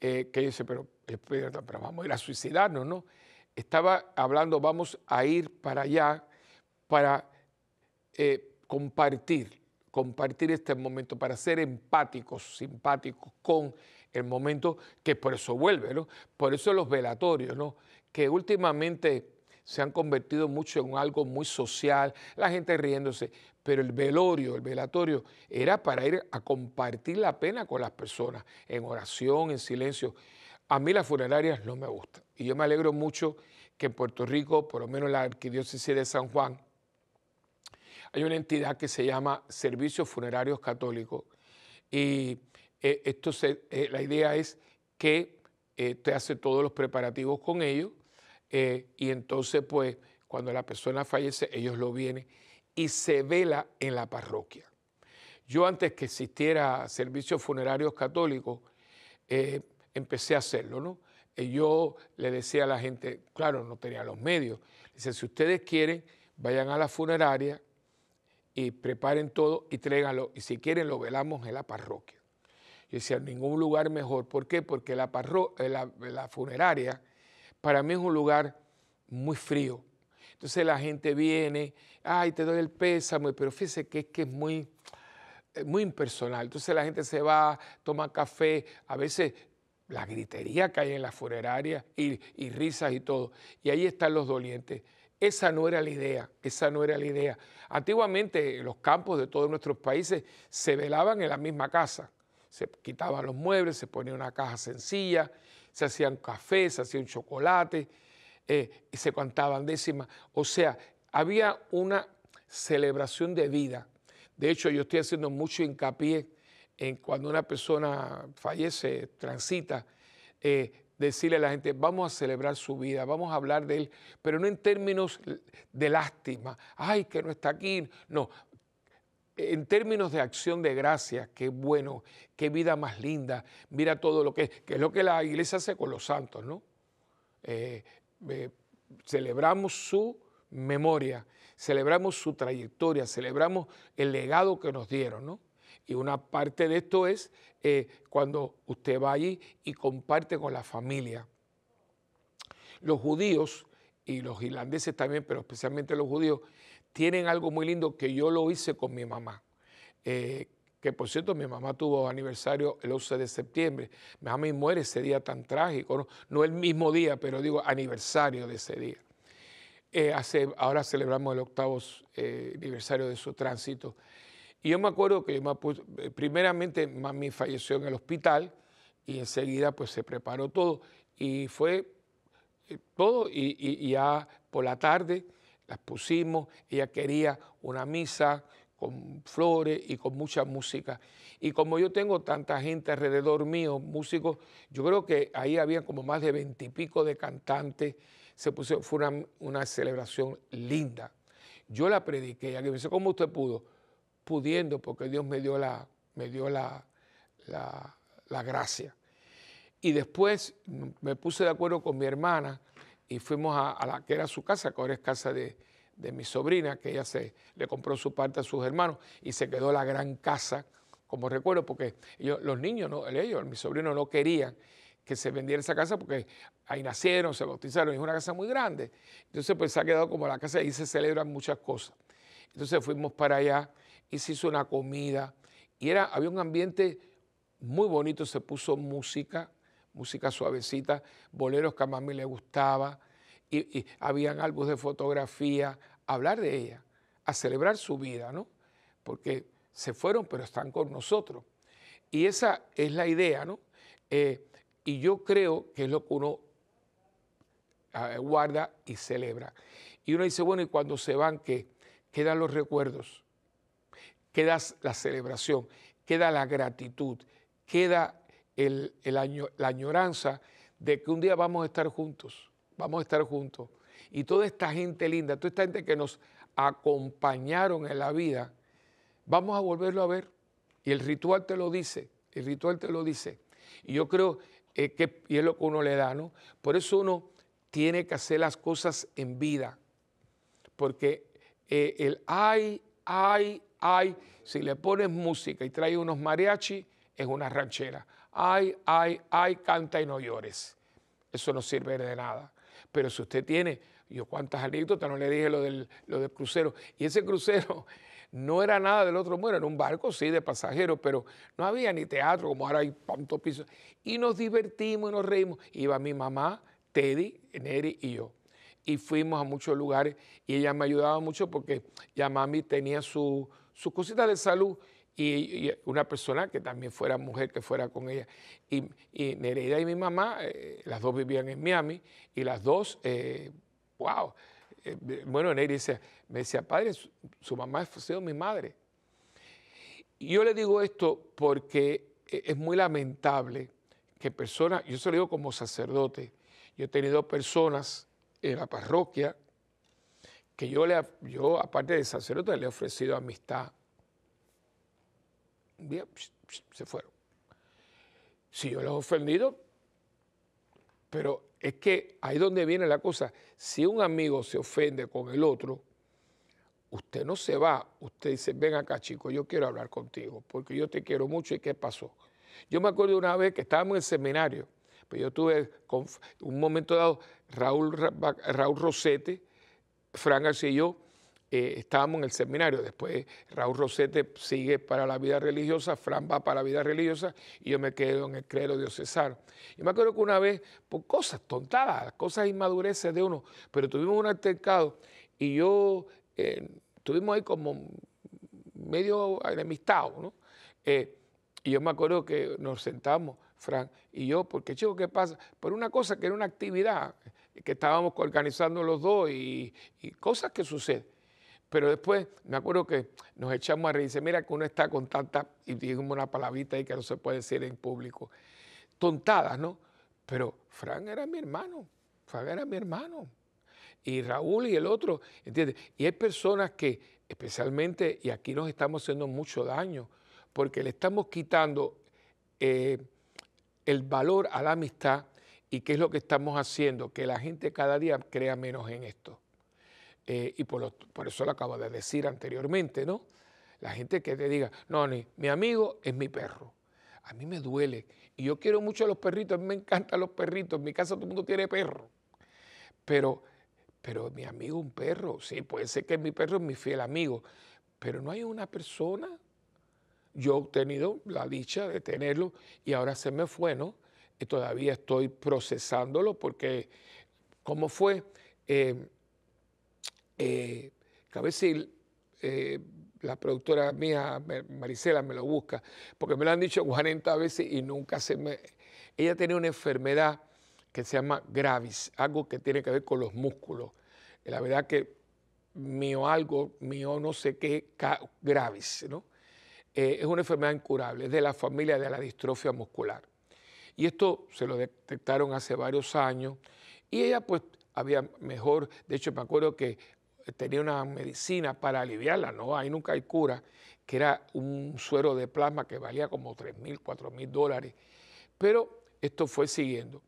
que dice, pero pero vamos a ir a suicidarnos, ¿no? Estaba hablando, vamos a ir para allá para eh, compartir, compartir este momento, para ser empáticos, simpáticos con el momento que por eso vuelve, ¿no? Por eso los velatorios, ¿no? Que últimamente se han convertido mucho en algo muy social, la gente riéndose, pero el velorio, el velatorio, era para ir a compartir la pena con las personas, en oración, en silencio. A mí las funerarias no me gustan. Y yo me alegro mucho que en Puerto Rico, por lo menos la arquidiócesis de San Juan, hay una entidad que se llama Servicios Funerarios Católicos. Y eh, esto eh, la idea es que eh, te hace todos los preparativos con ellos. y entonces, pues, cuando la persona fallece, ellos lo vienen y se vela en la parroquia. Yo antes que existiera servicios funerarios católicos, empecé a hacerlo, ¿no? Y eh, yo le decía a la gente, claro, no tenía los medios, dice, si ustedes quieren, vayan a la funeraria y preparen todo y tráiganlo. y si quieren lo velamos en la parroquia. Yo decía, ningún lugar mejor. ¿Por qué? Porque la, parro eh, la, funeraria para mí es un lugar muy frío. Entonces la gente viene, ay, te doy el pésame, pero fíjese que es que es muy, eh, muy impersonal. Entonces la gente se va, toma café, a veces la gritería que hay en la funeraria y, risas y todo. Y ahí están los dolientes. Esa no era la idea, esa no era la idea. Antiguamente los campos de todos nuestros países se velaban en la misma casa. Se quitaban los muebles, se ponía una caja sencilla, se hacían café, se hacía un chocolate, eh, y se cantaban décimas. O sea, había una celebración de vida. De hecho, yo estoy haciendo mucho hincapié cuando una persona fallece, transita, eh, decirle a la gente, vamos a celebrar su vida, vamos a hablar de él, pero no en términos de lástima, ay, que no está aquí, no, en términos de acción de gracia, qué bueno, qué vida más linda, mira todo lo que es, que es lo que la iglesia hace con los santos, ¿no? Eh, celebramos su memoria, celebramos su trayectoria, celebramos el legado que nos dieron, ¿no? Y una parte de esto es eh, cuando usted va allí y comparte con la familia. Los judíos y los irlandeses también, pero especialmente los judíos, tienen algo muy lindo que yo lo hice con mi mamá. Eh, que por cierto mi mamá tuvo aniversario el 11 de septiembre, mi mamá muere ese día tan trágico, no, el mismo día, pero digo aniversario de ese día. Eh, hace, ahora celebramos el octavo aniversario de su tránsito. Y yo me acuerdo que yo eh, primeramente mami falleció en el hospital y enseguida pues se preparó todo y fue eh, todo y, ya por la tarde las pusimos, ella quería una misa con flores y con mucha música. Y como yo tengo tanta gente alrededor mío, músicos, yo creo que ahí había como más de veintipico de cantantes, se puso, fue una, una celebración linda. Yo la prediqué, y alguien me dice, ¿cómo usted pudo? pudiendo, porque Dios me dio la, me dio la, la, la gracia. Y después me puse de acuerdo con mi hermana y fuimos a, a la que era su casa, que ahora es casa de, de, mi sobrina, que ella se, le compró su parte a sus hermanos y se quedó la gran casa, como recuerdo, porque los niños, no, ellos, mi sobrino no querían que se vendiera esa casa porque ahí nacieron, se bautizaron, es una casa muy grande. Entonces pues se ha quedado como la casa y se celebran muchas cosas. Entonces fuimos para allá y se hizo una comida. Y era, había un ambiente muy bonito, se puso música, música suavecita, boleros que a mami le gustaba, y, habían álbumes de fotografía, hablar de ella, a celebrar su vida, ¿no? Porque se fueron, pero están con nosotros. Y esa es la idea, ¿no? Eh, y yo creo que es lo que uno ah, guarda y celebra. Y uno dice, bueno, ¿y cuando se van qué? Quedan los recuerdos queda la celebración, queda la gratitud, queda el, la añoranza de que un día vamos a estar juntos, vamos a estar juntos. Y toda esta gente linda, toda esta gente que nos acompañaron en la vida, vamos a volverlo a ver. Y el ritual te lo dice, el ritual te lo dice. Y yo creo eh, que y es lo que uno le da, ¿no? Por eso uno tiene que hacer las cosas en vida, porque eh, el ay, ay, Ay, si le pones música y trae unos mariachi, es una ranchera. Ay, ay, ay, canta y no llores. Eso no sirve de nada. Pero si usted tiene, yo cuántas anécdotas, no le dije lo del, lo del crucero. Y ese crucero <laughs> no era nada del otro mundo, era un barco, sí, de pasajeros, pero no había ni teatro, como ahora hay tantos pisos. Y nos divertimos y nos reímos. Iba mi mamá, Teddy, Neri y yo. Y fuimos a muchos lugares y ella me ayudaba mucho porque ya mami tenía su, sus cositas de salud y, una persona que también fuera mujer, que fuera con ella. Y, y Nereida y mi mamá, eh, las dos vivían en Miami y las dos, wow. Eh, eh, bueno, Nereida me decía, padre, su, mamá ha sido mi madre. yo le digo esto porque es muy lamentable que personas, yo se lo digo como sacerdote, yo he tenido personas en la parroquia, que yo, le, yo aparte de sacerdote, le he ofrecido amistad. Un se fueron. Si yo los he ofendido, pero es que ahí donde viene la cosa. Si un amigo se ofende con el otro, usted no se va, usted dice, ven acá chico, yo quiero hablar contigo, porque yo te quiero mucho y qué pasó. Yo me acuerdo una vez que estábamos en el seminario, pero pues yo tuve un momento dado Raúl, Raúl Rosete, Fran García y yo eh, estábamos en el seminario. Después Raúl Rosete sigue para la vida religiosa, Fran va para la vida religiosa y yo me quedo en el clero diocesano. Y me acuerdo que una vez, por cosas tontadas, cosas inmadureces de uno, pero tuvimos un altercado y yo eh, tuvimos ahí como medio enemistado, ¿no? Eh, y yo me acuerdo que nos sentamos, Fran y yo, porque chico, ¿qué pasa? Por una cosa que era una actividad, que estábamos organizando los dos y, cosas que suceden. Pero después me acuerdo que nos echamos a reír. Dice, mira que uno está con tanta, y dijimos una palabrita ahí que no se puede decir en público. Tontadas, ¿no? Pero Fran era mi hermano. Frank era mi hermano. Y Raúl y el otro, ¿entiendes? Y hay personas que, especialmente, y aquí nos estamos haciendo mucho daño, porque le estamos quitando eh, el valor a la amistad ¿Y qué es lo que estamos haciendo? Que la gente cada día crea menos en esto. Eh, y por, eso lo acabo de decir anteriormente, ¿no? La gente que te diga, no, mi amigo es mi perro. A mí me duele. Y yo quiero mucho a los perritos, a mí me encantan los perritos. En mi casa todo el mundo tiene perro. Pero, pero mi amigo un perro. Sí, puede ser que mi perro es mi fiel amigo. Pero no hay una persona. Yo he tenido la dicha de tenerlo y ahora se me fue, ¿no? todavía estoy procesándolo porque, ¿cómo fue? Eh, eh, eh la productora mía, Marisela, me lo busca, porque me lo han dicho 40 <laughs> veces y nunca se me... Ella tenía una enfermedad que se llama gravis, algo que tiene que ver con los músculos. Eh, la verdad que mío algo, mío no sé qué, gravis, ¿no? Eh, es una enfermedad incurable, es de la familia de la distrofia muscular. Y esto se lo detectaron hace varios años y ella pues había mejor, de hecho me acuerdo que eh, tenía una medicina para aliviarla, ¿no? Ahí nunca hay cura, que era un suero de plasma que valía como 3 mil, 4 mil dólares. Pero esto fue siguiendo.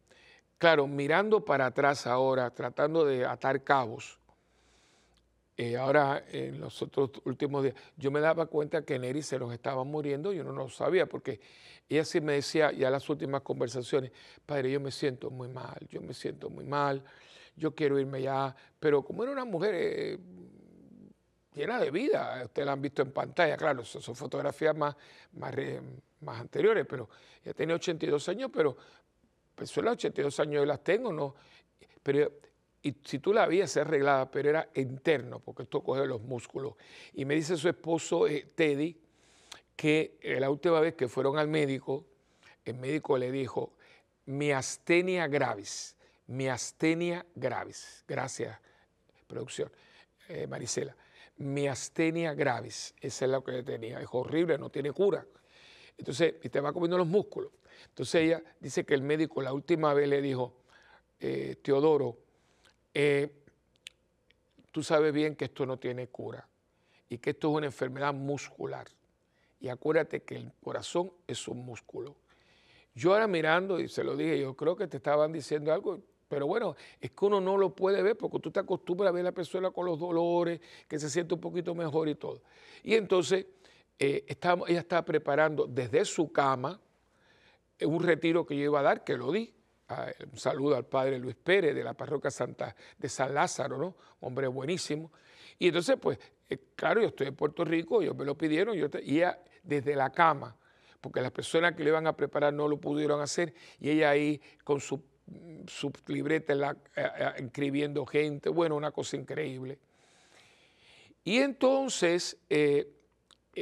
Claro, mirando para atrás ahora, tratando de atar cabos, eh, ahora, en los otros últimos días, yo me daba cuenta que Neri se los estaba muriendo y uno no lo sabía, porque ella sí me decía, ya las últimas conversaciones, padre, yo me siento muy mal, yo me siento muy mal, yo quiero irme ya, pero como era una mujer eh, llena de vida, ustedes la han visto en pantalla, claro, son, fotografías más, más, anteriores, pero ella tenía 82 años, pero pues son los 82 años yo las tengo, ¿no? Pero y si tú la habías arreglada pero era interno, porque esto coge los músculos. Y me dice su esposo eh, Teddy que eh, la última vez que fueron al médico, el médico le dijo, miastenia gravis, miastenia gravis. Gracias, producción, eh, Marisela. Miastenia gravis, esa es la que tenía. Es horrible, no tiene cura. Entonces, y te va comiendo los músculos. Entonces ella dice que el médico la última vez le dijo, eh, Teodoro, eh, tú sabes bien que esto no tiene cura y que esto es una enfermedad muscular. Y acuérdate que el corazón es un músculo. Yo ahora mirando, y se lo dije, yo creo que te estaban diciendo algo, pero bueno, es que uno no lo puede ver porque tú te acostumbras a ver a la persona con los dolores, que se siente un poquito mejor y todo. Y entonces, eh, ella estaba preparando desde su cama eh, un retiro que yo iba a dar, que lo di, un saludo al padre Luis Pérez de la parroquia Santa de San Lázaro, ¿no? Hombre buenísimo. Y entonces, pues, eh, claro, yo estoy en Puerto Rico, ellos me lo pidieron, yo iba desde la cama, porque las personas que le iban a preparar no lo pudieron hacer, y ella ahí con su, su libreta eh, eh, escribiendo gente, bueno, una cosa increíble. Y entonces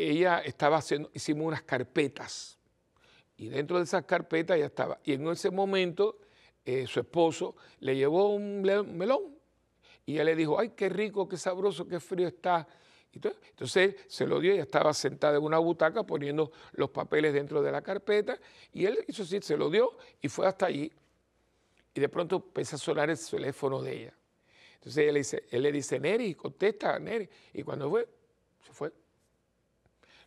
ella estaba haciendo, hicimos unas carpetas y dentro de esas carpetas ya estaba. Y en ese momento eh, su esposo le llevó un melón y ella le dijo, ay, qué rico, qué sabroso, qué frío está. Entonces, se lo dio, ella estaba sentada en una butaca poniendo los papeles dentro de la carpeta y él, hizo así se lo dio y fue hasta allí. Y de pronto empieza a sonar el teléfono de ella. Entonces él le dice, él le dice Neri, contesta, Neri. Y cuando fue, se fue.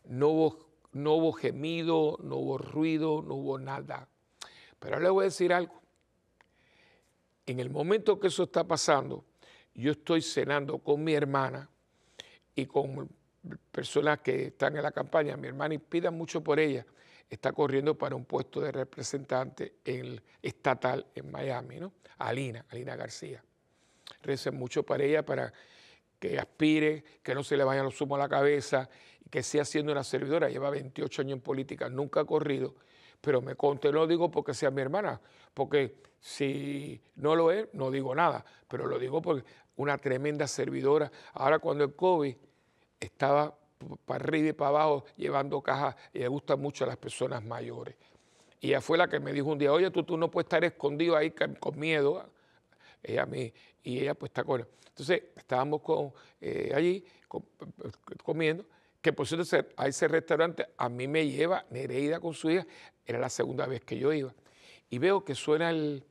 No hubo no hubo gemido, no hubo ruido, no hubo nada. Pero le voy a decir algo. En el momento que eso está pasando, yo estoy cenando con mi hermana y con personas que están en la campaña. Mi hermana inspira mucho por ella. Está corriendo para un puesto de representante en estatal en Miami, ¿no? Alina, Alina García. Reza mucho por ella para que aspire, que no se le vayan los humos a la cabeza, que sea siendo una servidora. Lleva 28 años en política, nunca ha corrido, pero me conté, lo digo porque sea mi hermana, porque si no lo es, no digo nada, pero lo digo porque una tremenda servidora. Ahora cuando el COVID estaba para arriba y para abajo llevando cajas y le gusta mucho a las personas mayores. Y ella fue la que me dijo un día, oye, tú, tú no puedes estar escondido ahí con miedo ¿ah?" ella me, y ella pues está con él. Entonces estábamos con, eh, allí comiendo, que por cierto a ese restaurante a mí me lleva Nereida con su hija, era la segunda vez que yo iba, y veo que suena el,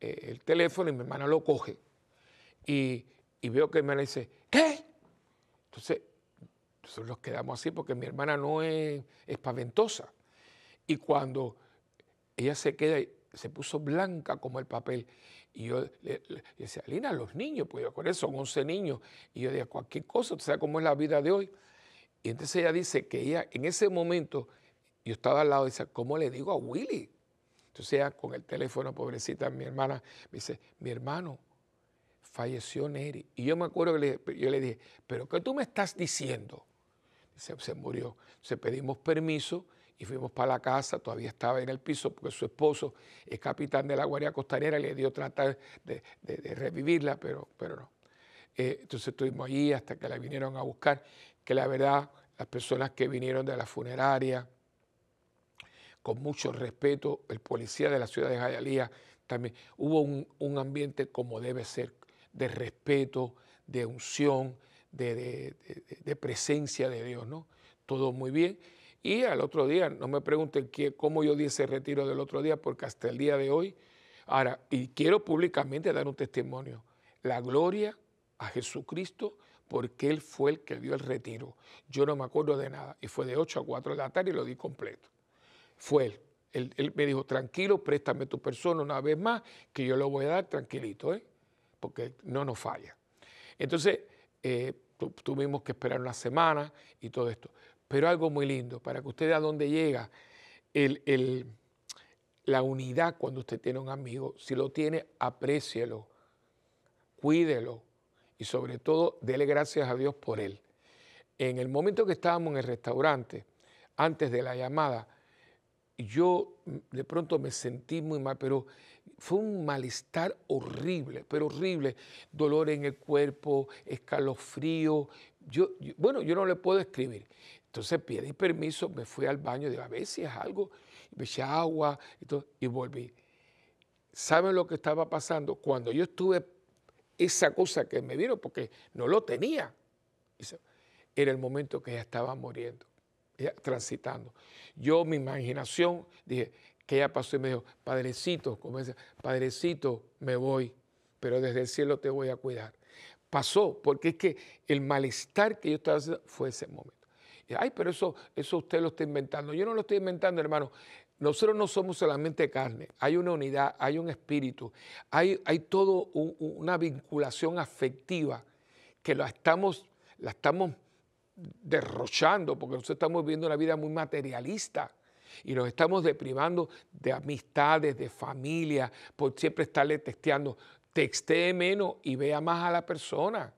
eh, teléfono y mi hermana lo coge, y, veo que mi hermana dice, ¿qué? Entonces nosotros nos quedamos así porque mi hermana no es espaventosa. Y cuando ella se queda, se puso blanca como el papel y yo le, decía, Lina, los niños, pues yo con eso son 11 niños. Y yo decía, cualquier cosa, tú sabes cómo es la vida de hoy. Y entonces ella dice que ella, en ese momento, yo estaba al lado y decía, ¿cómo le digo a Willy? Entonces ella con el teléfono, pobrecita, mi hermana, me dice, mi hermano, falleció Neri. Y yo me acuerdo que yo le dije, ¿pero qué tú me estás diciendo? Dice, se murió. Entonces pedimos permiso y fuimos para la casa, todavía estaba en el piso porque su esposo es capitán de la Guardia Costanera y le dio tratar de, revivirla, pero, pero no. Eh, entonces estuvimos allí hasta que la vinieron a buscar, que la verdad, las personas que vinieron de la funeraria, con mucho respeto, el policía de la ciudad de Jayalía también, hubo un, ambiente como debe ser, de respeto, de unción, de, de, presencia de Dios, ¿no? Todo muy bien. Y al otro día, no me pregunten cómo yo di ese retiro del otro día, porque hasta el día de hoy, ahora, y quiero públicamente dar un testimonio, la gloria a Jesucristo porque Él fue el que dio el retiro. Yo no me acuerdo de nada. Y fue de 8 a 4 de la tarde y lo di completo. Fue Él. Él, me dijo, tranquilo, préstame tu persona una vez más, que yo lo voy a dar tranquilito, ¿eh? porque no nos falla. Entonces, eh, tuvimos que esperar una semana y todo esto pero algo muy lindo, para que usted vea dónde llega la unidad cuando usted tiene un amigo. Si lo tiene, aprécielo, cuídelo y sobre todo dele gracias a Dios por él. En el momento que estábamos en el restaurante, antes de la llamada, yo de pronto me sentí muy mal, pero fue un malestar horrible, pero horrible. Dolor en el cuerpo, escalofrío. bueno, yo no le puedo escribir. Entonces pedí permiso, me fui al baño, dije, a ver si es algo, me eché agua y, todo, y volví. ¿Saben lo que estaba pasando? Cuando yo estuve, esa cosa que me vieron, porque no lo tenía, era el momento que ella estaba muriendo, transitando. Yo, mi imaginación, dije, que ya pasó y me dijo, padrecito, como dice, padrecito, me voy, pero desde el cielo te voy a cuidar. Pasó, porque es que el malestar que yo estaba haciendo fue ese momento. Ay, pero eso, eso usted lo está inventando. Yo no lo estoy inventando, hermano. Nosotros no somos solamente carne, hay una unidad, hay un espíritu, hay, hay toda una vinculación afectiva que la estamos, la estamos derrochando, porque nosotros estamos viviendo una vida muy materialista y nos estamos deprimando de amistades, de familia, por siempre estarle testeando. Textee menos y vea más a la persona.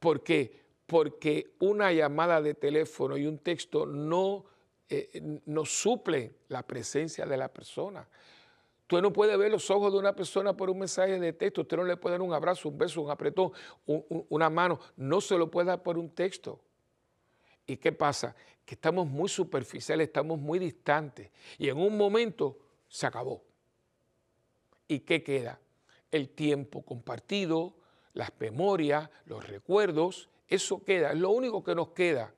Porque porque una llamada de teléfono y un texto no, eh, suple la presencia de la persona. Tú no puedes ver los ojos de una persona por un mensaje de texto. Usted no le puede dar un abrazo, un beso, un apretón, una mano. No se lo puede dar por un texto. ¿Y qué pasa? Que estamos muy superficiales, estamos muy distantes. Y en un momento se acabó. ¿Y qué queda? El tiempo compartido, las memorias, los recuerdos eso queda, es lo único que nos queda.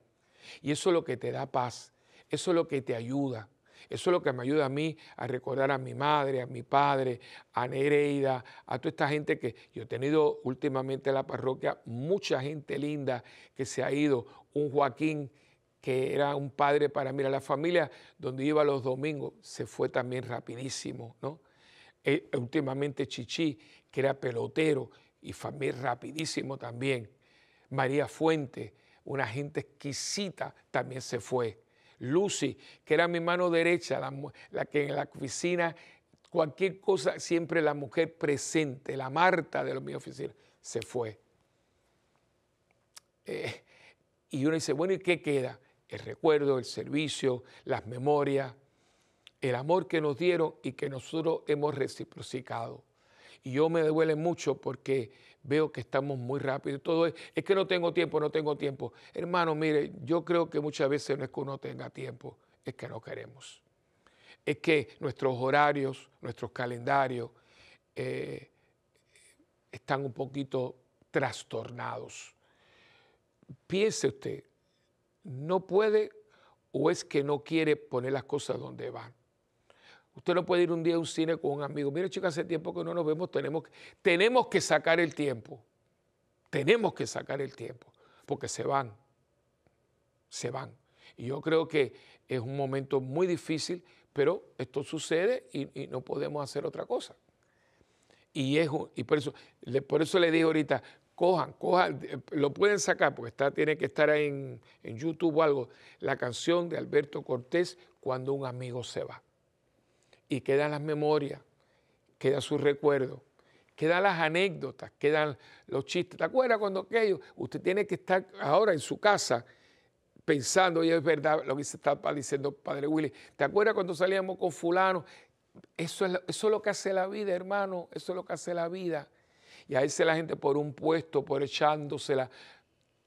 Y eso es lo que te da paz, eso es lo que te ayuda. Eso es lo que me ayuda a mí a recordar a mi madre, a mi padre, a Nereida, a toda esta gente que yo he tenido últimamente en la parroquia, mucha gente linda que se ha ido, un Joaquín que era un padre para mí, a la familia donde iba los domingos, se fue también rapidísimo, ¿no? Eh, últimamente Chichi, que era pelotero y familia rapidísimo también. María Fuente, una gente exquisita, también se fue. Lucy, que era mi mano derecha, la, que en la oficina, cualquier cosa, siempre la mujer presente, la Marta de mi oficina, se fue. Eh, y uno dice, bueno, ¿y qué queda? El recuerdo, el servicio, las memorias, el amor que nos dieron y que nosotros hemos reciprocado. Y yo me duele mucho porque veo que estamos muy rápido. Todo es, que no tengo tiempo, no tengo tiempo. Hermano, mire, yo creo que muchas veces no es que uno tenga tiempo, es que no queremos. Es que nuestros horarios, nuestros calendarios eh, están un poquito trastornados. Piense usted, no puede o es que no quiere poner las cosas donde van. Usted no puede ir un día a un cine con un amigo. Mire, chicas, hace tiempo que no nos vemos, tenemos, tenemos que sacar el tiempo. Tenemos que sacar el tiempo, porque se van. Se van. Y yo creo que es un momento muy difícil, pero esto sucede y, no podemos hacer otra cosa. Y, es y por, eso, le, por eso le ahorita, cojan, cojan, eh, lo pueden sacar porque está, tiene que estar en, en YouTube o algo, la canción de Alberto Cortés, Cuando un amigo se va y quedan las memorias, quedan sus recuerdos, quedan las anécdotas, quedan los chistes. ¿Te acuerdas cuando aquello? Usted tiene que estar ahora en su casa pensando, y es verdad lo que se está diciendo Padre Willy, ¿te acuerdas cuando salíamos con fulano? Eso es, lo, eso lo que hace la vida, hermano, eso es lo que hace la vida. Y ahí se la gente por un puesto, por echándosela,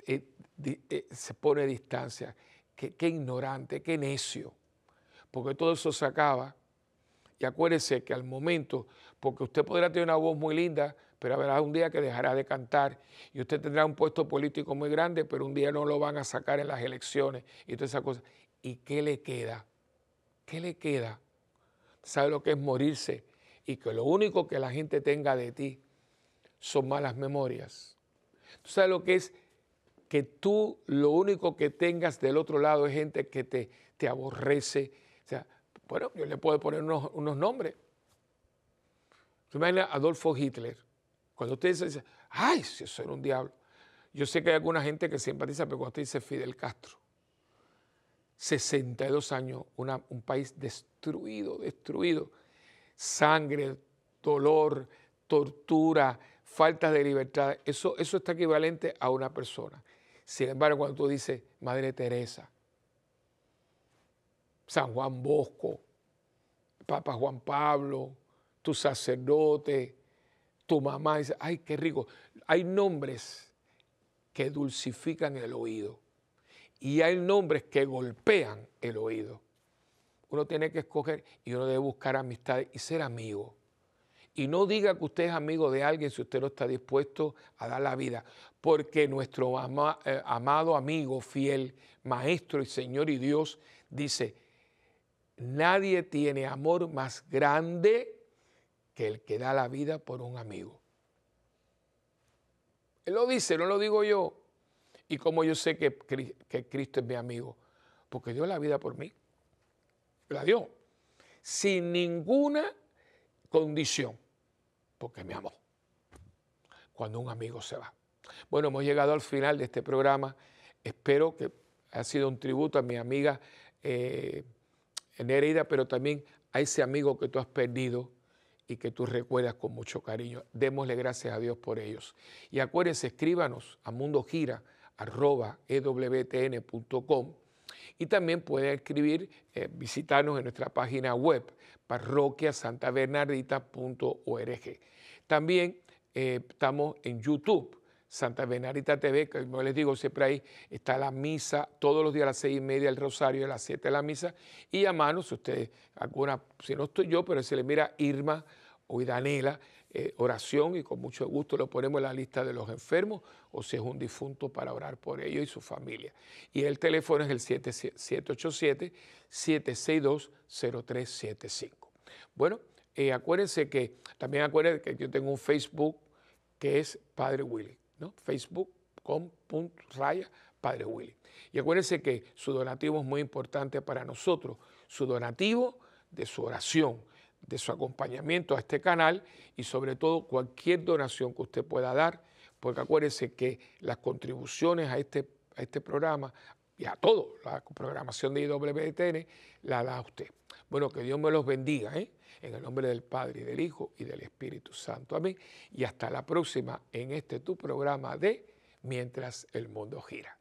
eh, eh, se pone a distancia. qué ignorante, qué necio. Porque todo eso se acaba. Y acuérdese que al momento, porque usted podrá tener una voz muy linda, pero habrá un día que dejará de cantar y usted tendrá un puesto político muy grande, pero un día no lo van a sacar en las elecciones y todas esas cosas. ¿Y qué le queda? ¿Qué le queda? ¿Sabe lo que es morirse? Y que lo único que la gente tenga de ti son malas memorias. ¿Tú sabes lo que es? Que tú lo único que tengas del otro lado es gente que te, te aborrece. O sea, bueno, yo le puedo poner unos, nombres. Tú a Adolfo Hitler. Cuando usted dice, ay, si eso era un diablo. Yo sé que hay alguna gente que simpatiza, pero cuando usted dice Fidel Castro, 62 años, un país destruido, destruido. Sangre, dolor, tortura, falta de libertad. Eso, eso está equivalente a una persona. Sin embargo, cuando tú dices, Madre Teresa, San Juan Bosco, Papa Juan Pablo, tu sacerdote, tu mamá. Dice, ay, qué rico. Hay nombres que dulcifican el oído y hay nombres que golpean el oído. Uno tiene que escoger y uno debe buscar amistad y ser amigo. Y no diga que usted es amigo de alguien si usted no está dispuesto a dar la vida, porque nuestro eh, amado amigo, fiel, maestro y Señor y Dios dice, Nadie tiene amor más grande que el que da la vida por un amigo. Él lo dice, no lo digo yo. Y como yo sé que, Cristo es mi amigo, porque dio la vida por mí. La dio. Sin ninguna condición, porque me amó. Cuando un amigo se va. Bueno, hemos llegado al final de este programa. Espero que ha sido un tributo a mi amiga. Eh, en herida, pero también a ese amigo que tú has perdido y que tú recuerdas con mucho cariño. Démosle gracias a Dios por ellos. Y acuérdense, escríbanos a mundogira.com e y también pueden escribir, eh, visitarnos en nuestra página web, parroquiasantabernardita.org. También eh, estamos en YouTube Santa Benarita TV, que como les digo, siempre ahí está la misa, todos los días a las seis y media el rosario, a las siete la misa, y a mano, si ustedes, alguna, si no estoy yo, pero si le mira Irma o Danela, eh, oración, y con mucho gusto lo ponemos en la lista de los enfermos, o si es un difunto, para orar por ellos y su familia. Y el teléfono es el 787-762-0375. Bueno, eh, acuérdense que, también acuérdense que yo tengo un Facebook que es Padre Willy facebook.com.raya Facebook.com Padre Willy. Y acuérdense que su donativo es muy importante para nosotros. Su donativo de su oración, de su acompañamiento a este canal y sobre todo cualquier donación que usted pueda dar, porque acuérdense que las contribuciones a este, a este programa y a todo, la programación de IWTN, la da usted. Bueno, que Dios me los bendiga. ¿eh? En el nombre del Padre, y del Hijo, y del Espíritu Santo. Amén. Y hasta la próxima en este tu programa de Mientras el mundo gira.